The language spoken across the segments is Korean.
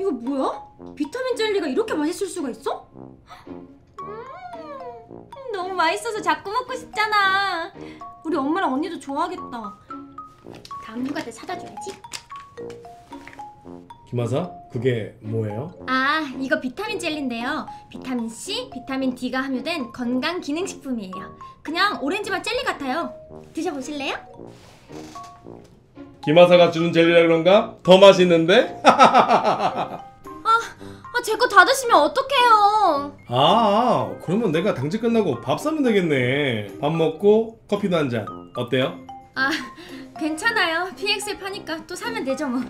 이거 뭐야? 비타민 젤리가 이렇게 맛있을 수가 있어? 음, 너무 맛있어서 자꾸 먹고 싶잖아. 우리 엄마랑 언니도 좋아하겠다. 다음 누가 내 사다 줘야지. 김하사, 그게 뭐예요? 아, 이거 비타민 젤리인데요. 비타민 C, 비타민 D가 함유된 건강 기능 식품이에요. 그냥 오렌지맛 젤리 같아요. 드셔보실래요? 김하사가 주는 젤리라 그런가? 더 맛있는데? 아, 아 제거 다 드시면 어떡해요. 아, 아, 그러면 내가 당직 끝나고 밥 사면 되겠네. 밥 먹고 커피도 한 잔. 어때요? 아, 괜찮아요. PX에 파니까 또 사면 되죠, 뭐.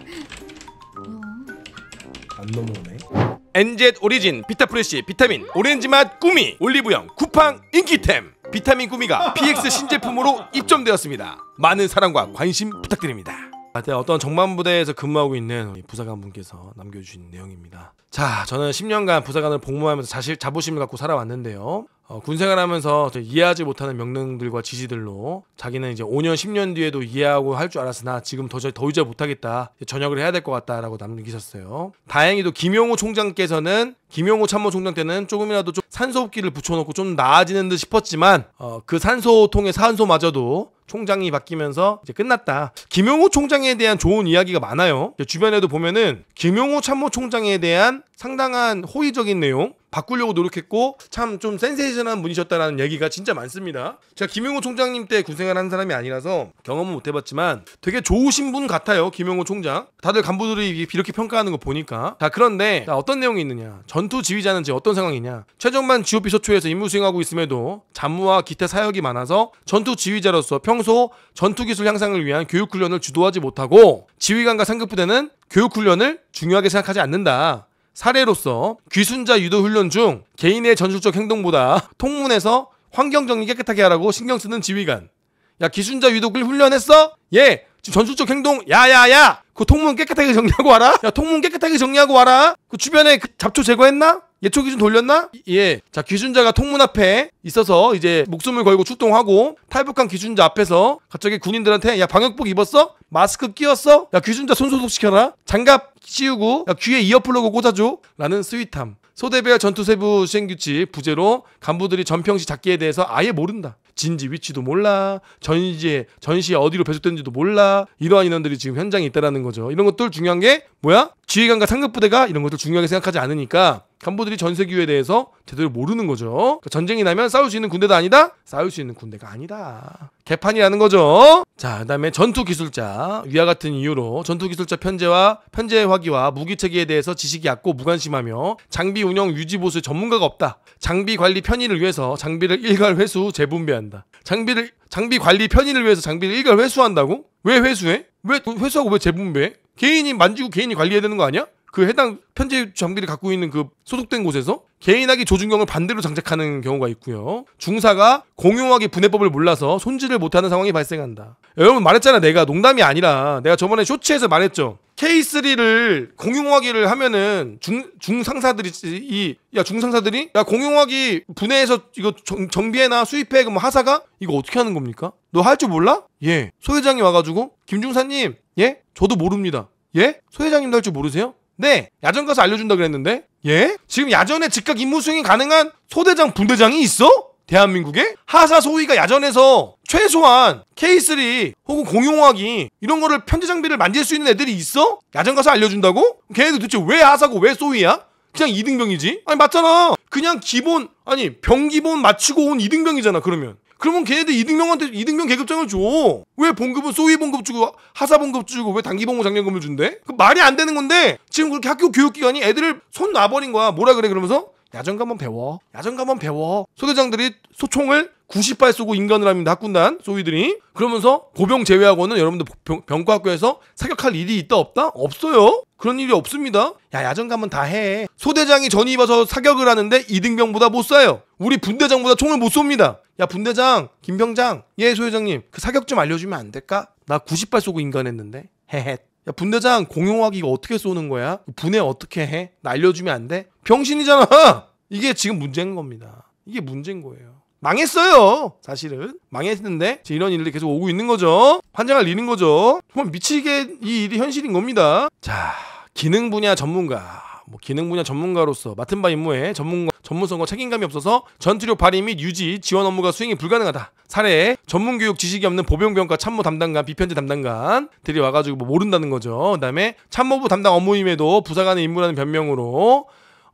안 넘어오네. 엔 z 오리진 비타프레시 비타민 오렌지 맛 꾸미 올리브영 쿠팡 인기템 비타민 구미가 PX 신제품으로 입점되었습니다. 많은 사랑과 관심 부탁드립니다. 하여 어떤 정만부대에서 근무하고 있는 부사관 분께서 남겨주신 내용입니다. 자, 저는 10년간 부사관을 복무하면서 자실, 자부심을 갖고 살아왔는데요. 어, 군생활하면서 이해하지 못하는 명령들과 지시들로 자기는 이제 5년 10년 뒤에도 이해하고 할 줄 알았으나 지금 더, 더 이제 못하겠다 전역을 해야 될 것 같다라고 남기셨어요. 다행히도 김용호 총장께서는 김용호 참모총장 때는 조금이라도 좀 산소호흡기를 붙여놓고 좀 나아지는 듯 싶었지만 어, 그 산소통의 산소마저도 총장이 바뀌면서 이제 끝났다. 김용호 총장에 대한 좋은 이야기가 많아요. 주변에도 보면은 김용호 참모총장에 대한 상당한 호의적인 내용 바꾸려고 노력했고 참 좀 센세이션한 분이셨다라는 얘기가 진짜 많습니다. 제가 김용호 총장님 때구생을한 사람이 아니라서 경험은 못해봤지만 되게 좋으신 분 같아요. 김용호 총장. 다들 간부들이 이렇게 평가하는 거 보니까. 자 그런데 자, 어떤 내용이 있느냐. 전투 지휘자는 지금 어떤 상황이냐. 최종만 GOP 소초에서 임무 수행하고 있음에도 잡무와 기타 사역이 많아서 전투 지휘자로서 평소 전투 기술 향상을 위한 교육 훈련을 주도하지 못하고 지휘관과 상급 부대는 교육 훈련을 중요하게 생각하지 않는다. 사례로서 귀순자 유도 훈련 중 개인의 전술적 행동보다 통문에서 환경 정리 깨끗하게 하라고 신경 쓰는 지휘관. 야귀순자 유독을 훈련했어? 예. 지금 전술적 행동 야야야. 그 통문 깨끗하게 정리하고 와라. 야 통문 깨끗하게 정리하고 와라. 그 주변에 그 잡초 제거했나? 예초 기준 돌렸나? 예. 자, 기준자가 통문 앞에 있어서 이제 목숨을 걸고 출동하고 탈북한 기준자 앞에서 갑자기 군인들한테 야, 방역복 입었어? 마스크 끼웠어? 야, 기준자 손 소독시켜라? 장갑 씌우고 야, 귀에 이어플러그 꽂아줘? 라는 스윗함. 소대별 배 전투세부 시행규칙 부재로 간부들이 전평시 작기에 대해서 아예 모른다. 진지 위치도 몰라 전시에 전시에 어디로 배속되는지도 몰라 이러한 인원들이 지금 현장에 있다라는 거죠 이런 것들 중요한 게 뭐야 지휘관과 상급 부대가 이런 것들 중요하게 생각하지 않으니까 간부들이 전세기후에 대해서 제대로 모르는 거죠. 그러니까 전쟁이 나면 싸울 수 있는 군대도 아니다. 싸울 수 있는 군대가 아니다. 개판이라는 거죠. 자, 그다음에 전투 기술자 위와 같은 이유로 전투 기술자 편제와 편제 화기와 무기 체계에 대해서 지식이 약고 무관심하며 장비 운영 유지 보수 전문가가 없다. 장비 관리 편의를 위해서 장비를 일괄 회수 재분배한다. 장비를 장비 관리 편의를 위해서 장비를 일괄 회수한다고? 왜 회수해? 왜 회수하고 왜 재분배? 개인이 만지고 개인이 관리해야 되는 거 아니야? 그 해당 편집 장비를 갖고 있는 그 소속된 곳에서 개인하기 조준경을 반대로 장착하는 경우가 있고요. 중사가 공용하기 분해법을 몰라서 손질을 못하는 상황이 발생한다. 여러분 말했잖아 내가 농담이 아니라 내가 저번에 쇼츠에서 말했죠. K3를 공용화기를 하면은 중, 중상사들이 이, 야 중상사들이 야 공용화기 분해해서 이거 정, 비해나 수입해 그럼 하사가 이거 어떻게 하는 겁니까? 너 할 줄 몰라? 예. 소회장이 와가지고 김중사님 예? 저도 모릅니다. 예? 소회장님도 할 줄 모르세요? 네, 야전 가서 알려준다 그랬는데? 예? 지금 야전에 즉각 임무 수행이 가능한 소대장, 분대장이 있어? 대한민국에? 하사 소위가 야전에서 최소한 K3 혹은 공용화기 이런 거를 편지 장비를 만질 수 있는 애들이 있어? 야전 가서 알려준다고? 걔네들 도대체 왜 하사고 왜 소위야? 그냥 2등병이지 아니 맞잖아. 그냥 기본 아니 병 기본 맞추고 온2등병이잖아 그러면. 그러면 걔네들 이등병한테 이등병 계급장을 줘. 왜 봉급은 소위 봉급 주고 하사 봉급 주고 왜 단기 봉급 장려금을 준대? 그 말이 안 되는 건데 지금 그렇게 학교 교육 기관이 애들을 손 놔버린 거야. 뭐라 그래 그러면서 야전 가면 배워. 야전 가면 배워. 소대장들이 소총을 90발 쏘고 인간을 합니다. 학군단 소위들이. 그러면서 고병 제외하고는 여러분들 병, 과학교에서 사격할 일이 있다 없다? 없어요. 그런 일이 없습니다. 야 야전 감면다 해. 소대장이 전입 이어서 사격을 하는데 이등병보다 못 쏴요. 우리 분대장보다 총을 못 쏩니다. 야 분대장, 김병장, 예 소회장님 그 사격 좀 알려주면 안 될까? 나 90발 쏘고 인간했는데. 헤헷. 야 분대장 공용화기가 어떻게 쏘는 거야? 분해 어떻게 해? 날려주면 안 돼? 병신이잖아. 이게 지금 문제인 겁니다. 이게 문제인 거예요. 망했어요. 사실은 망했는데 이런 일이 들 계속 오고 있는 거죠. 환장을일는 거죠. 정말 미치게 이 일이 현실인 겁니다. 자 기능 분야 전문가 뭐 기능 분야 전문가로서 맡은 바 임무에 전문 전문성과 책임감이 없어서 전투력 발휘 및 유지 지원 업무가 수행이 불가능하다. 사례에 전문 교육 지식이 없는 보병병과 참모 담당관, 비편제 담당관들이 와가지고 뭐 모른다는 거죠. 그다음에 참모부 담당 업무임에도 부사관의 임무라는 변명으로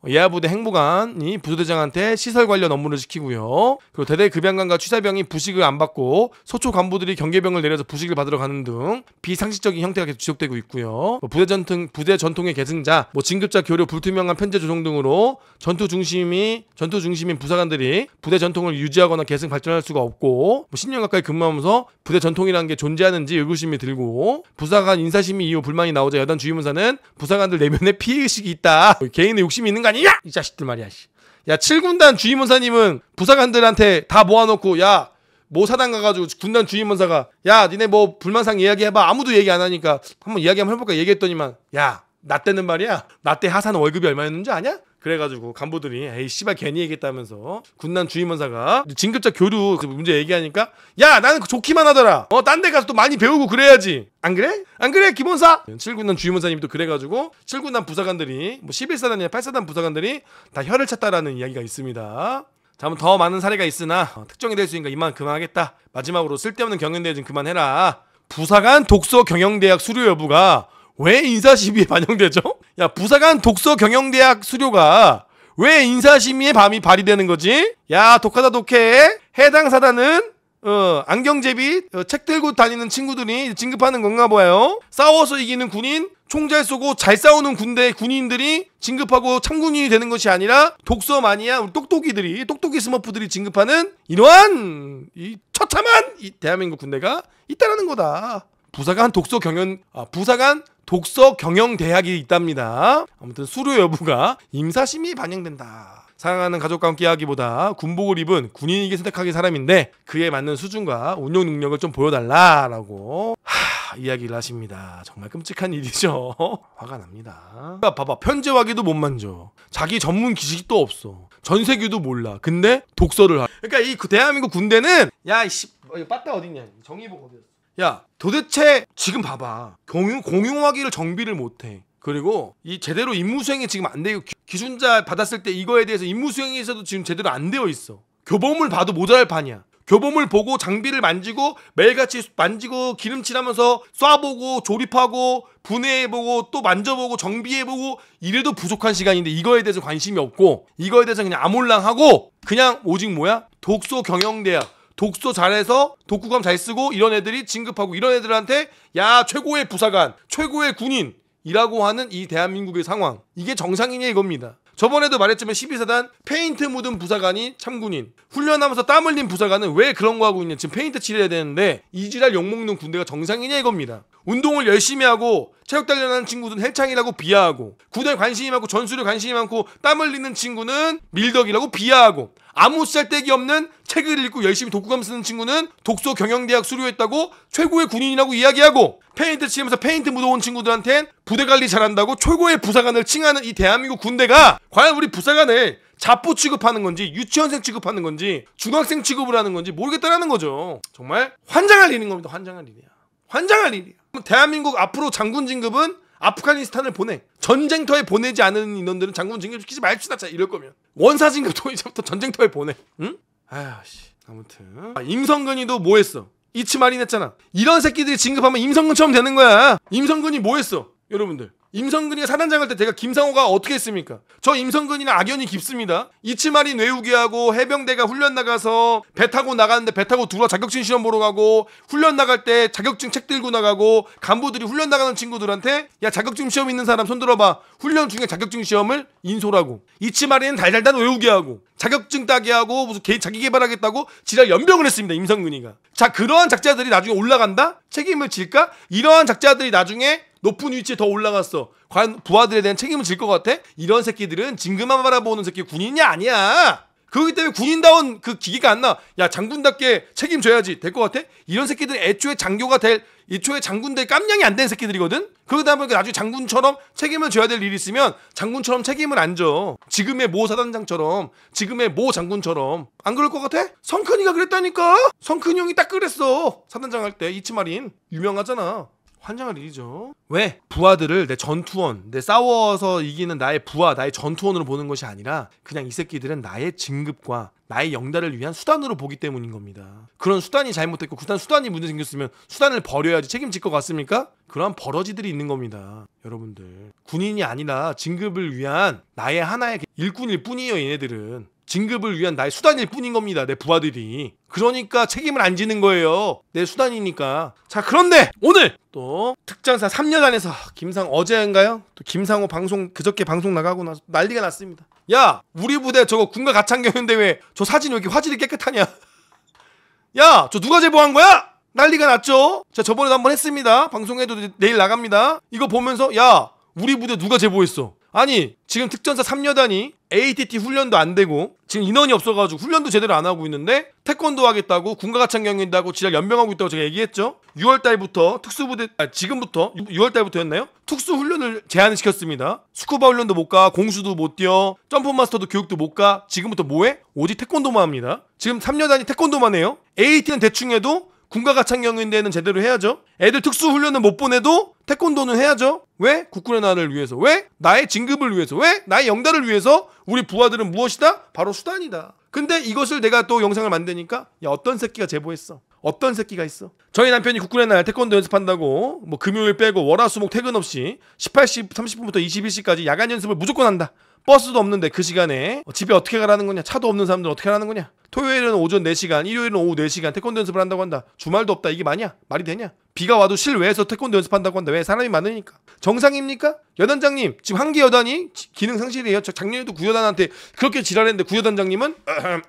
예하부대 행보관이 부대장한테 시설 관련 업무를 시키고요. 그리고 대대 급양관과 취사병이 부식을 안 받고 소초 간부들이 경계병을 내려서 부식을 받으러 가는 등 비상식적인 형태가 계속 지속되고 있고요. 뭐 부대 전통 부대 전통의 계승자, 뭐 진급자 교류 불투명한 편제 조정 등으로 전투 중심이 전투 중심인 부사관들이 부대 전통을 유지하거나 계승 발전할 수가 없고 뭐 10년 가까이 근무하면서 부대 전통이라는 게 존재하는지 의구심이 들고 부사관 인사심의 이후 불만이 나오자 여단 주임원사는 부사관들 내면에 피해 의식이 있다. 뭐 개인의 욕심이 있는 거 아니야? 아니냐? 이 자식들 말이야. 씨. 야, 7군단 주임원사님은 부사관들한테 다 모아놓고 야, 모 사단 가가지고 군단 주임원사가 야, 니네 뭐 불만상 이야기해봐. 아무도 얘기 안 하니까 한번 이야기 한번 해볼까 얘기했더니만 야, 나 때는 말이야. 나 때하사는 월급이 얼마였는지 아냐? 그래가지고 간부들이 에이 씨발 괜히 얘기했다면서 군난 주임원사가 진급자 교류 그 문제 얘기하니까 야 나는 그 좋기만 하더라 어딴 데 가서 또 많이 배우고 그래야지 안 그래? 안 그래 기본사 7군단 주임원사님도 그래가지고 7군단 부사관들이 뭐 11사단이나 8사단 부사관들이 다 혀를 찼다라는 이야기가 있습니다 자, 한번 더 많은 사례가 있으나 어, 특정이 될 수 있으니까 이만 그만하겠다 마지막으로 쓸데없는 경영대회좀 그만해라 부사관 독서 경영대학 수료 여부가 왜 인사심의에 반영되죠? 야, 부사관 독서 경영대학 수료가 왜 인사심의에 밤이 발휘되는 거지? 야, 독하다 독해. 해당 사단은 어, 안경제비 어, 책 들고 다니는 친구들이 진급하는 건가 봐요. 싸워서 이기는 군인, 총잘 쏘고 잘 싸우는 군대 군인들이 진급하고 참군인이 되는 것이 아니라 독서 마니아 우리 똑똑이들이 똑똑이 스머프들이 진급하는 이러한 이 처참한 이 대한민국 군대가 있다라는 거다. 부사관 독서 경연 아, 부사관 독서 경영 대학이 있답니다. 아무튼 수료 여부가 임사심이 반영된다. 사랑하는 가족과 함께 하기보다 군복을 입은 군인에게 선택하기 사람인데 그에 맞는 수준과 운용 능력을 좀 보여달라라고 하, 이야기를 하십니다. 정말 끔찍한 일이죠. 화가 납니다. 봐봐 편제화기도 못 만져. 자기 전문 기식도 없어. 전세기도 몰라. 근데 독서를 하. 그러니까 이 그 대한민국 군대는 야이 씨, 어, 빠따 어딨냐? 정의복 어디였어? 야 도대체 지금 봐봐 공유, 공용화기를 정비를 못해 그리고 이 제대로 임무 수행이 지금 안 되고 기준자 받았을 때 이거에 대해서 임무 수행에서도 지금 제대로 안 되어 있어 교범을 봐도 모자랄 판이야 교범을 보고 장비를 만지고 매일같이 만지고 기름칠하면서 쏴보고 조립하고 분해해보고 또 만져보고 정비해보고 이래도 부족한 시간인데 이거에 대해서 관심이 없고 이거에 대해서 그냥 아몰랑하고 그냥 오직 뭐야 독소 경영대학 독서 잘해서 독후감 잘 쓰고 이런 애들이 진급하고 이런 애들한테 야 최고의 부사관 최고의 군인이라고 하는 이 대한민국의 상황 이게 정상이냐 이겁니다 저번에도 말했지만 12사단 페인트 묻은 부사관이 참군인 훈련하면서 땀 흘린 부사관은 왜 그런 거 하고 있냐 지금 페인트 칠해야 되는데 이지랄 욕먹는 군대가 정상이냐 이겁니다 운동을 열심히 하고 체육 단련하는 친구들은해창이라고 비하하고 구대 관심이 많고 전술에 관심이 많고 땀 흘리는 친구는 밀덕이라고 비하하고 아무 쓸데기 없는 책을 읽고 열심히 독후감 쓰는 친구는 독서 경영대학 수료했다고 최고의 군인이라고 이야기하고 페인트 치면서 페인트 묻어온 친구들한텐 부대 관리 잘한다고 최고의 부사관을 칭하는 이 대한민국 군대가 과연 우리 부사관을 자포 취급하는 건지 유치원생 취급하는 건지 중학생 취급을 하는 건지 모르겠다라는 거죠 정말 환장할 일인 겁니다 환장할 일이야 환장할 일이야 대한민국 앞으로 장군 진급은 아프가니스탄을 보내 전쟁터에 보내지 않은 인원들은 장군 진급시키지 맙시다 자 이럴 거면 원사 진급 도이제부터 전쟁터에 보내 응? 아휴씨 아무튼 아, 임성근이도 뭐 했어 이치마린 했잖아 이런 새끼들이 진급하면 임성근처럼 되는 거야 임성근이 뭐 했어 여러분들 임성근이가 사단장 할 때 제가 김상호가 어떻게 했습니까? 저 임성근이는 악연이 깊습니다. 이치만이 뇌우기하고 해병대가 훈련 나가서 배 타고 나가는데 배 타고 들어와 자격증 시험 보러 가고 훈련 나갈 때 자격증 책 들고 나가고 간부들이 훈련 나가는 친구들한테 야 자격증 시험 있는 사람 손 들어봐 훈련 중에 자격증 시험을 인솔하고 이치만이는 달달달 외우기 하고 자격증 따게 하고 무슨 개, 자기 개발하겠다고 지랄 연병을 했습니다. 임성근이가. 자, 그러한 작자들이 나중에 올라간다? 책임을 질까? 이러한 작자들이 나중에 높은 위치에 더 올라갔어. 과연 부하들에 대한 책임을 질 것 같아? 이런 새끼들은 징그만 바라보는 새끼 군인이 아니야. 그렇기 때문에 군인다운 그 기기가 안 나. 야, 장군답게 책임져야지. 될 것 같아? 이런 새끼들은 애초에 장교가 될 이초에 장군들 깜냥이 안 된 새끼들이거든? 그러다 보니까 나중에 장군처럼 책임을 져야 될 일이 있으면 장군처럼 책임을 안 져. 지금의 모 사단장처럼, 지금의 모 장군처럼. 안 그럴 것 같아? 성큰이가 그랬다니까? 성큰 형이 딱 그랬어. 사단장 할 때, 이치마린. 유명하잖아. 환장할 일이죠. 왜? 부하들을 내 전투원, 내 싸워서 이기는 나의 부하, 나의 전투원으로 보는 것이 아니라 그냥 이 새끼들은 나의 진급과 나의 영달을 위한 수단으로 보기 때문인 겁니다. 그런 수단이 잘못됐고 구단 수단이 문제 생겼으면 수단을 버려야지 책임질 것 같습니까? 그러한 버러지들이 있는 겁니다. 여러분들 군인이 아니라 진급을 위한 나의 하나의 일꾼일 뿐이에요 얘네들은. 진급을 위한 나의 수단일 뿐인 겁니다. 내 부하들이. 그러니까 책임을 안 지는 거예요. 내 수단이니까. 자, 그런데 오늘 또특장사 3년 안에서 김상 어제인가요? 또 김상호 방송 그저께 방송 나가고 나서 난리가 났습니다. 야, 우리 부대 저거 군가 가창경연 대회 저 사진 여기 화질이 깨끗하냐? 야, 저 누가 제보한 거야? 난리가 났죠? 자, 저번에도 한 번 했습니다. 방송에도 내일 나갑니다. 이거 보면서 야, 우리 부대 누가 제보했어? 아니 지금 특전사 3여단이 ATT 훈련도 안 되고 지금 인원이 없어가지고 훈련도 제대로 안 하고 있는데 태권도 하겠다고 군가 가창 경기한다고 지랄 연명하고 있다고 제가 얘기했죠. 6월 달부터 특수부대 아 지금부터 6월 달부터였나요? 특수 훈련을 제한시켰습니다. 스쿠버 훈련도 못 가, 공수도 못 뛰어, 점프 마스터도 교육도 못 가. 지금부터 뭐해? 오직 태권도만 합니다. 지금 3여단이 태권도만 해요. AT는 대충 해도 군과 가창경인데는 제대로 해야죠. 애들 특수훈련은 못 보내도 태권도는 해야죠. 왜? 국군의 나라를 위해서. 왜? 나의 진급을 위해서. 왜? 나의 영달을 위해서 우리 부하들은 무엇이다? 바로 수단이다. 근데 이것을 내가 또 영상을 만드니까 야 어떤 새끼가 제보했어. 어떤 새끼가 있어? 저희 남편이 국군의 날 태권도 연습한다고 뭐 금요일 빼고 월화수목 퇴근 없이 18시 30분부터 21시까지 야간 연습을 무조건 한다. 버스도 없는데 그 시간에 어, 집에 어떻게 가라는 거냐 차도 없는 사람들 어떻게 하라는 거냐 토요일은 오전 4시간 일요일은 오후 4시간 태권도 연습을 한다고 한다 주말도 없다 이게 맞냐 말이 되냐 비가 와도 실외에서 태권도 연습한다고 한다 왜 사람이 많으니까 정상입니까 여단장님 지금 한기 여단이 기능 상실이에요 작년에도 구여단한테 그렇게 지랄했는데 구여단장님은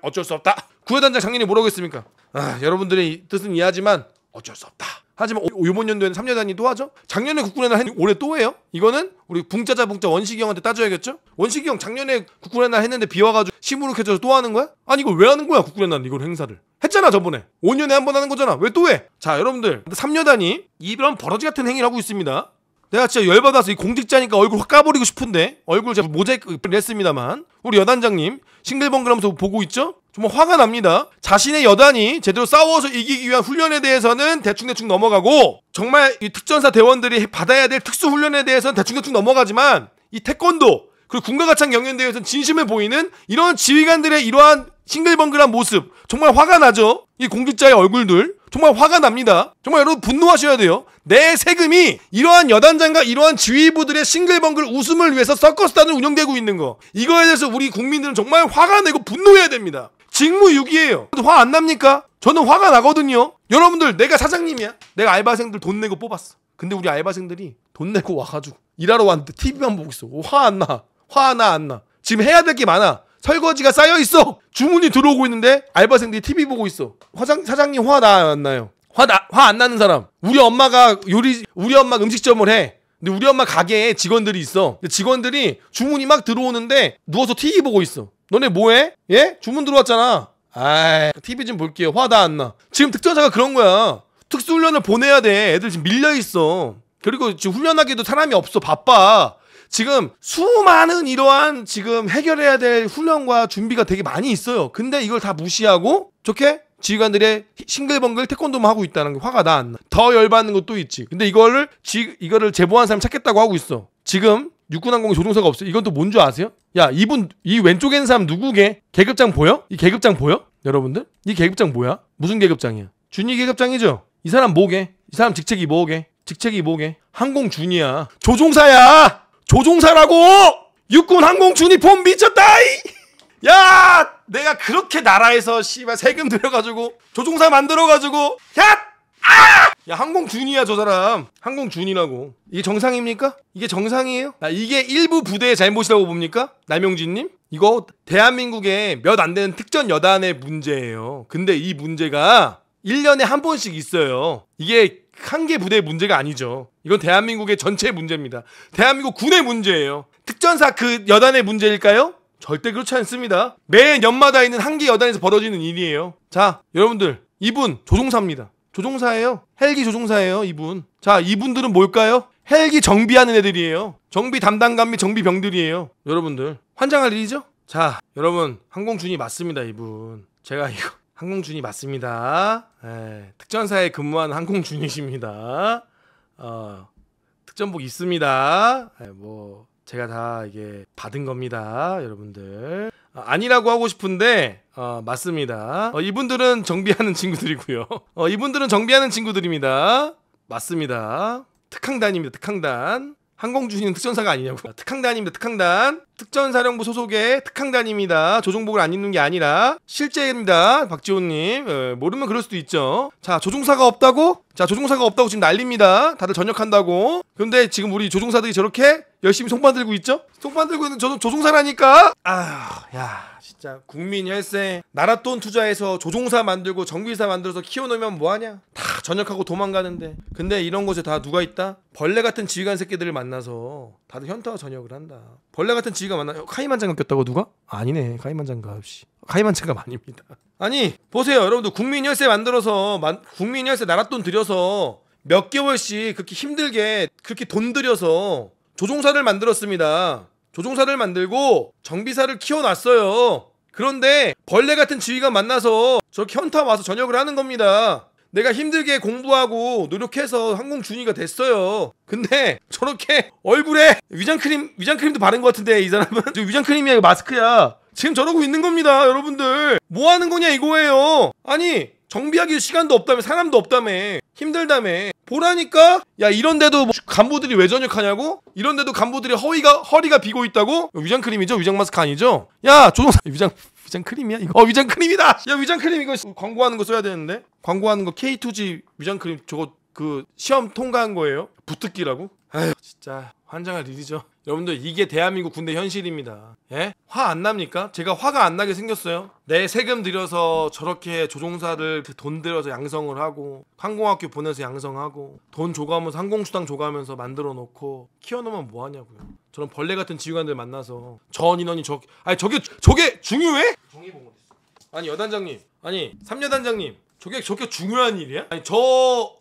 어쩔 수 없다 구여단장 작년에 뭐라고 했습니까 아, 여러분들의 뜻은 이해하지만 어쩔 수 없다 하지만 이번 연도에는 3년 단위또 하죠. 작년에 국군의 날 올해 또 해요. 이거는 우리 붕짜자 붕짜 원식이 형한테 따져야겠죠. 원식이 형 작년에 국군의 날 했는데 비 와가지고 시무룩해져서 또 하는 거야? 아니 이걸 왜 하는 거야 국군의 날 이걸 행사를. 했잖아 저번에 5년에 한 번 하는 거잖아 왜 또 해? 자 여러분들 3년단이 이런 버러지 같은 행위를 하고 있습니다 내가 진짜 열받아서 이 공직자니까 얼굴 확 까버리고 싶은데 얼굴 제가 모자이크 냈습니다만 우리 여단장님 싱글벙글하면서 보고 있죠? 정말 화가 납니다. 자신의 여단이 제대로 싸워서 이기기 위한 훈련에 대해서는 대충대충 넘어가고 정말 이 특전사 대원들이 받아야 될 특수훈련에 대해서는 대충대충 넘어가지만 이 태권도 그리고 군가가창 경연대회에서는 진심을 보이는 이런 지휘관들의 이러한 싱글벙글한 모습 정말 화가 나죠. 이 공직자의 얼굴들 정말 화가 납니다. 정말 여러분 분노하셔야 돼요. 내 세금이 이러한 여단장과 이러한 지휘부들의 싱글벙글 웃음을 위해서 서커스단을 운영되고 있는 거. 이거에 대해서 우리 국민들은 정말 화가 내고 분노해야 됩니다. 직무유기예요. 화 안 납니까? 저는 화가 나거든요. 여러분들 내가 사장님이야. 내가 알바생들 돈 내고 뽑았어. 근데 우리 알바생들이 돈 내고 와가지고 일하러 왔는데 TV만 보고 있어. 어, 화안 나. 화나 안 나. 지금 해야 될 게 많아. 설거지가 쌓여 있어. 주문이 들어오고 있는데 알바생들이 TV 보고 있어. 화장 사장님 화 나 안 나요. 화화안 나는 사람. 우리 엄마가 요리 우리 엄마 음식점을 해. 근데 우리 엄마 가게에 직원들이 있어. 근데 직원들이 주문이 막 들어오는데 누워서 TV 보고 있어. 너네 뭐해? 예? 주문 들어왔잖아. 아이, TV 좀 볼게요. 화다 안 나. 지금 특전사가 그런 거야. 특수훈련을 보내야 돼. 애들 지금 밀려있어. 그리고 지금 훈련하기도 사람이 없어. 바빠. 지금 수많은 이러한 지금 해결해야 될 훈련과 준비가 되게 많이 있어요. 근데 이걸 다 무시하고 좋게 지휘관들의 싱글벙글 태권도만 하고 있다는 게 화가 나 안 나. 더 열받는 것도 있지. 근데 이거를 지, 이거를 제보한 사람 찾겠다고 하고 있어. 지금 육군항공 조종사가 없어요. 이건 또 뭔 줄 아세요? 야, 이분 이 왼쪽에 있는 사람 누구게? 계급장 보여? 이 계급장 보여? 여러분들? 이 계급장 뭐야? 무슨 계급장이야? 준위 계급장이죠. 이 사람 뭐게? 이 사람 직책이 뭐게? 직책이 뭐게? 항공 준이야. 조종사야. 조종사라고. 육군 항공 준이폼 미쳤다. 야, 내가 그렇게 나라에서 씨발 세금 들여가지고 조종사 만들어가지고 야야 항공 준이야 저 사람 항공 준이라고 이게 정상입니까? 이게 정상이에요? 아, 이게 일부 부대의 잘못이라고 봅니까? 남영진님? 이거 대한민국의 몇 안 되는 특전 여단의 문제예요 근데 이 문제가 1년에 한 번씩 있어요 이게 한 개 부대의 문제가 아니죠 이건 대한민국의 전체 문제입니다 대한민국 군의 문제예요 특전사 그 여단의 문제일까요? 절대 그렇지 않습니다 매 년마다 있는 한 개 여단에서 벌어지는 일이에요 자 여러분들 이분 조종사입니다 조종사예요. 헬기 조종사예요, 이분. 자, 이분들은 뭘까요? 헬기 정비하는 애들이에요. 정비 담당관 및 정비병들이에요. 여러분들. 환장할 일이죠? 자, 여러분. 항공준이 맞습니다, 이분. 제가 이거. 항공준이 맞습니다. 에, 예, 특전사에 근무한 항공준이십니다. 어, 특전복 있습니다. 에, 예, 뭐, 제가 다 이게 받은 겁니다, 여러분들. 어, 아니라고 하고 싶은데 어, 맞습니다. 어, 이분들은 정비하는 친구들이고요. 어, 이분들은 정비하는 친구들입니다. 맞습니다. 특항단입니다. 특항단. 항공주는 특전사가 아니냐고. 특항단입니다. 특항단. 특전사령부 소속의 특항단입니다. 조종복을 안 입는 게 아니라 실제입니다. 박지호님 예, 모르면 그럴 수도 있죠. 자 조종사가 없다고? 자 조종사가 없다고 지금 난립니다. 다들 전역한다고. 근데 지금 우리 조종사들이 저렇게 열심히 손만 들고 있죠? 손만 들고 있는 저는 조종사라니까. 아야 진짜 국민 혈세 나라 돈 투자해서 조종사 만들고 정비사 만들어서 키워놓으면 뭐하냐. 다 전역하고 도망가는데 근데 이런 곳에 다 누가 있다? 벌레 같은 지휘관 새끼들을 만나서 다들 현타와 전역을 한다. 벌레 같은 지휘관 만나 카이만 장갑 꼈다고 누가? 아니네 카이만 장갑 씨 카이만 장갑 아닙니다. 아니 보세요 여러분들 국민 열세 만들어서 만, 국민 열세 나랏돈 들여서 몇 개월씩 그렇게 힘들게 그렇게 돈 들여서 조종사를 만들었습니다. 조종사를 만들고 정비사를 키워놨어요. 그런데 벌레 같은 지휘관 만나서 저렇게 현타 와서 전역을 하는 겁니다. 내가 힘들게 공부하고 노력해서 항공준이가 됐어요. 근데 저렇게 얼굴에 위장크림, 위장크림도 바른 것 같은데 이 사람은? 저 위장크림이야, 이거 마스크야. 지금 저러고 있는 겁니다, 여러분들. 뭐 하는 거냐, 이거예요. 아니, 정비하기 시간도 없다며, 사람도 없다며, 힘들다며. 보라니까? 야, 이런데도 뭐 간부들이 왜 전역하냐고? 이런데도 간부들이 허위가, 허리가 비고 있다고? 위장크림이죠? 위장마스크 아니죠? 야, 조종사 위장. 위장 크림이야 이거? 어 위장 크림이다. 야 위장 크림 이거 광고하는 거 써야 되는데 광고하는 거 K2G 위장 크림 저거 그 시험 통과한 거예요? 부특기라고? 아휴 진짜 환장할 일이죠. 여러분들 이게 대한민국 군대 현실입니다. 예? 화 안 납니까? 제가 화가 안 나게 생겼어요. 내 세금 들여서 저렇게 조종사를 그 돈 들여서 양성을 하고 항공학교 보내서 양성하고 돈 조가면서 항공수당 조가면서 만들어 놓고 키워놓으면 뭐 하냐고요. 저런 벌레 같은 지휘관들 만나서 전 인원이 저 아니 저게 저게 중요해? 아니 여단장님 아니 삼여단장님 저게 저게 중요한 일이야? 아니 저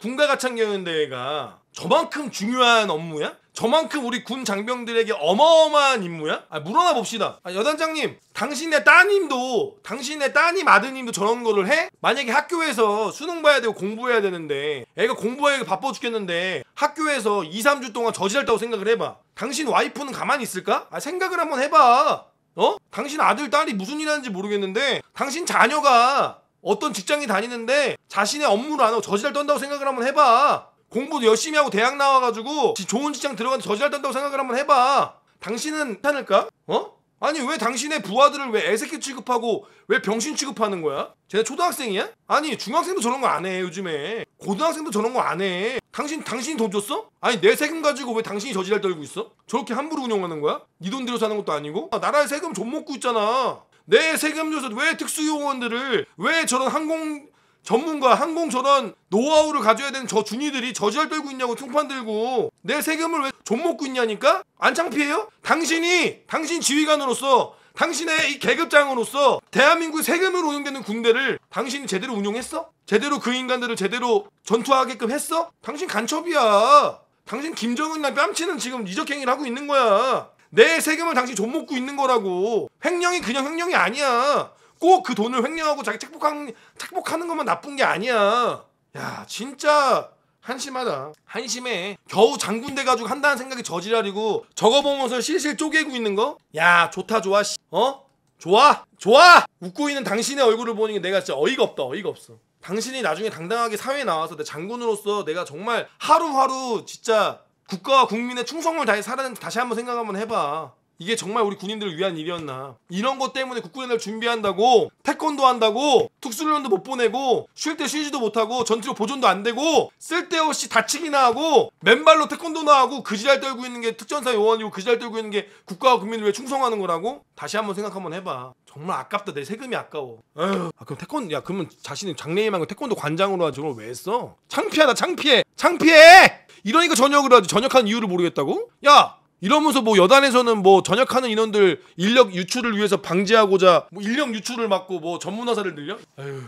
군가가창경연대회가 저만큼 중요한 업무야? 저만큼 우리 군 장병들에게 어마어마한 임무야? 아, 물어나 봅시다. 아, 여단장님, 당신의 따님도, 당신의 따님 아드님도 저런 거를 해? 만약에 학교에서 수능 봐야 되고 공부해야 되는데, 애가 공부하기 바빠 죽겠는데, 학교에서 2, 3주 동안 저지랄다고 생각을 해봐. 당신 와이프는 가만히 있을까? 아, 생각을 한번 해봐. 어? 당신 아들, 딸이 무슨 일 하는지 모르겠는데, 당신 자녀가 어떤 직장에 다니는데, 자신의 업무를 안 하고 저지랄 떤다고 생각을 한번 해봐. 공부도 열심히 하고 대학 나와가지고 좋은 직장 들어가서 저질할 떤다고 생각을 한번 해봐. 당신은 괜찮을까? 어? 아니 왜 당신의 부하들을 왜 애새끼 취급하고 왜 병신 취급하는 거야? 쟤 초등학생이야? 아니 중학생도 저런 거 안 해 요즘에 고등학생도 저런 거 안 해. 당신 당신이 돈 줬어? 아니 내 세금 가지고 왜 당신이 저지랄 떨고 있어? 저렇게 함부로 운영하는 거야? 니 돈 들여 사는 것도 아니고 아, 나라의 세금 좀 먹고 있잖아. 내 세금 줘서 왜 특수요원들을 왜 저런 항공 전문가 항공 전원 노하우를 가져야 되는 저 준이들이 저지랄 떨고 있냐고 총판 들고 내 세금을 왜 존먹고 있냐니까 안 창피해요? 당신이 당신 지휘관으로서 당신의 이 계급장으로서 대한민국 세금으로 운영되는 군대를 당신이 제대로 운영했어? 제대로 그 인간들을 제대로 전투하게끔 했어? 당신 간첩이야. 당신 김정은이나 뺨치는 지금 이적행위를 하고 있는 거야. 내 세금을 당신 존먹고 있는 거라고. 횡령이 그냥 횡령이 아니야. 꼭그 돈을 횡령하고 자기 착복하는 착복하는 것만 나쁜 게 아니야. 야 진짜 한심하다. 한심해. 겨우 장군 돼가지고 한다는 생각이 저지랄이고 저거 보면서 실실 쪼개고 있는 거? 야 좋다 좋아 씨. 어? 좋아 좋아 웃고 있는 당신의 얼굴을 보는 게 내가 진짜 어이가 없다 어이가 없어. 당신이 나중에 당당하게 사회에 나와서 내 장군으로서 내가 정말 하루하루 진짜 국가와 국민의 충성을 다해 살아는 다시 한번 생각 한번 해봐. 이게 정말 우리 군인들을 위한 일이었나 이런 것 때문에 국군의날 준비한다고 태권도 한다고 특수훈련도 못 보내고 쉴 때 쉬지도 못하고 전투력 보존도 안 되고 쓸데없이 다치기나 하고 맨발로 태권도나 하고 그지랄 떨고 있는 게 특전사 요원이고 그지랄 떨고 있는 게 국가와 국민을 위해 충성하는 거라고 다시 한번 생각 한번 해봐 정말 아깝다 내 세금이 아까워 아 그럼 태권 야 그러면 자신은 장래희 망을 태권도 관장으로 하지 그걸 왜 했어 창피하다 창피해 창피해 이러니까 전역을 하지 전역한 이유를 모르겠다고 야 이러면서 뭐 여단에서는 뭐 전역하는 인원들 인력 유출을 위해서 방지하고자 뭐 인력 유출을 막고 뭐 전문화사를 늘려? 아휴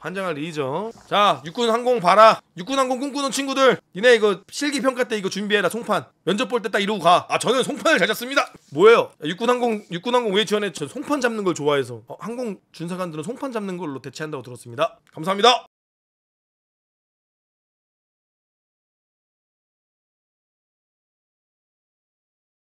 환장할 일이죠. 자, 육군 항공 봐라. 육군 항공 꿈꾸는 친구들. 니네 이거 실기 평가 때 이거 준비해라. 송판. 면접 볼 때 딱 이러고 가. 아, 저는 송판을 잘 잡습니다. 뭐예요? 육군 항공 육군 항공 왜 지원해? 저 송판 잡는 걸 좋아해서. 어, 항공 준사관들은 송판 잡는 걸로 대체한다고 들었습니다. 감사합니다.